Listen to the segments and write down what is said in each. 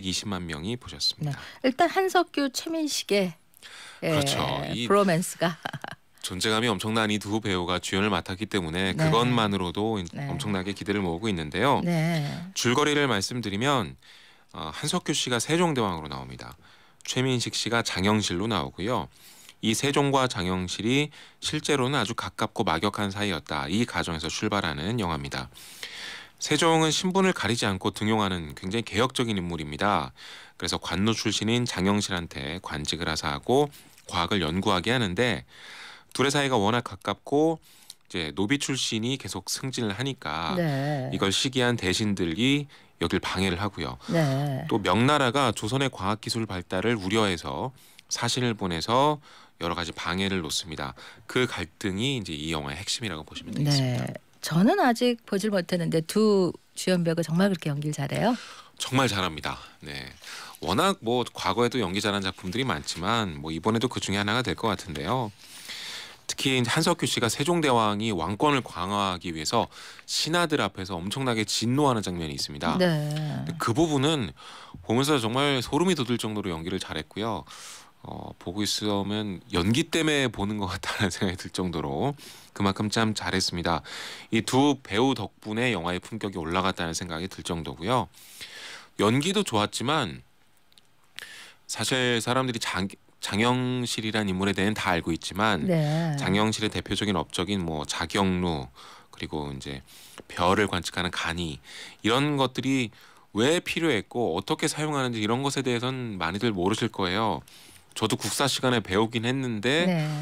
120만 명이 보셨습니다. 네. 일단 한석규 최민식의 예, 그렇죠. 예, 브로맨스가 존재감이 엄청난 이 두 배우가 주연을 맡았기 때문에 네. 그것만으로도 네. 엄청나게 기대를 모으고 있는데요. 네. 줄거리를 말씀드리면 어, 한석규 씨가 세종대왕으로 나옵니다. 최민식 씨가 장영실로 나오고요. 이 세종과 장영실이 실제로는 아주 가깝고 막역한 사이였다. 이 가정에서 출발하는 영화입니다. 세종은 신분을 가리지 않고 등용하는 굉장히 개혁적인 인물입니다. 그래서 관노 출신인 장영실한테 관직을 하사하고 과학을 연구하게 하는데 둘의 사이가 워낙 가깝고 이제 노비 출신이 계속 승진을 하니까 네. 이걸 시기한 대신들이 여길 방해를 하고요. 네. 또 명나라가 조선의 과학 기술 발달을 우려해서 사신을 보내서 여러 가지 방해를 놓습니다. 그 갈등이 이제 이 영화의 핵심이라고 보시면 되겠습니다. 네. 저는 아직 보질 못했는데 두 주연 배우가 정말 그렇게 연기를 잘해요? 정말 잘합니다. 네. 워낙 뭐 과거에도 연기 잘한 작품들이 많지만 뭐 이번에도 그 중에 하나가 될 것 같은데요. 특히 한석규 씨가 세종대왕이 왕권을 강화하기 위해서 신하들 앞에서 엄청나게 진노하는 장면이 있습니다. 네. 그 부분은 보면서 정말 소름이 돋을 정도로 연기를 잘했고요. 어, 보고 있으면 연기 때문에 보는 것 같다는 생각이 들 정도로 그만큼 참 잘했습니다. 이 두 배우 덕분에 영화의 품격이 올라갔다는 생각이 들 정도고요. 연기도 좋았지만 사실 사람들이 장, 장영실이란 인물에 대해다 알고 있지만 네. 장영실의 대표적인 업적인 뭐 자경루 그리고 이제 별을 관측하는 간이 이런 것들이 왜 필요했고 어떻게 사용하는지 이런 것에 대해서는 많이들 모르실 거예요. 저도 국사 시간에 배우긴 했는데 네.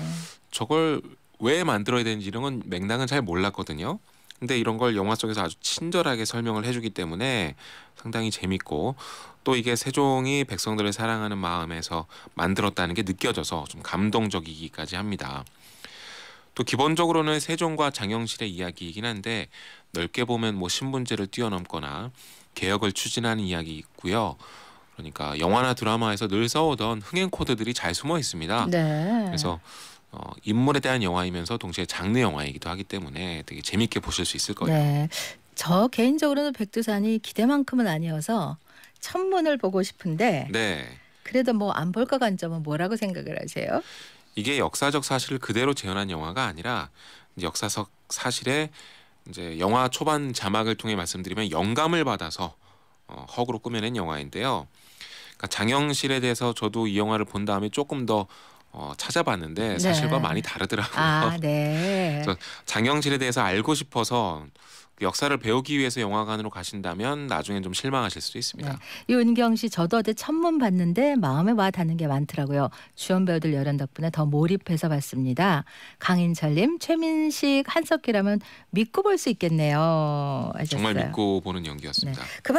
저걸 왜 만들어야 되는지 이런 건 맥락은 잘 몰랐거든요. 근데 이런 걸 영화 속에서 아주 친절하게 설명을 해주기 때문에 상당히 재밌고 또 이게 세종이 백성들을 사랑하는 마음에서 만들었다는 게 느껴져서 좀 감동적이기까지 합니다. 또 기본적으로는 세종과 장영실의 이야기이긴 한데 넓게 보면 뭐 신분제를 뛰어넘거나 개혁을 추진하는 이야기 있고요. 그러니까 영화나 드라마에서 늘 써오던 흥행 코드들이 잘 숨어 있습니다. 네. 그래서 어, 인물에 대한 영화이면서 동시에 장르 영화이기도 하기 때문에 되게 재밌게 보실 수 있을 거예요. 네. 저 개인적으로는 백두산이 기대만큼은 아니어서 천문을 보고 싶은데 네. 그래도 뭐 안 볼까 관점은 뭐라고 생각을 하세요? 이게 역사적 사실을 그대로 재현한 영화가 아니라 역사적 사실에 이제 영화 초반 자막을 통해 말씀드리면 영감을 받아서 어, 허그로 꾸며낸 영화인데요. 그러니까 장영실에 대해서 저도 이 영화를 본 다음에 조금 더 어, 찾아봤는데 네. 사실과 네. 많이 다르더라고요. 아, 네. 장영실에 대해서 알고 싶어서 그 역사를 배우기 위해서 영화관으로 가신다면 나중엔 좀 실망하실 수도 있습니다. 네. 윤경 씨 저도 어제 천문 봤는데 마음에 와 닿는 게 많더라고요. 주연 배우들 열연 덕분에 더 몰입해서 봤습니다. 강인철님, 최민식, 한석기라면 믿고 볼 수 있겠네요. 하셨어요. 정말 믿고 보는 연기였습니다. 네.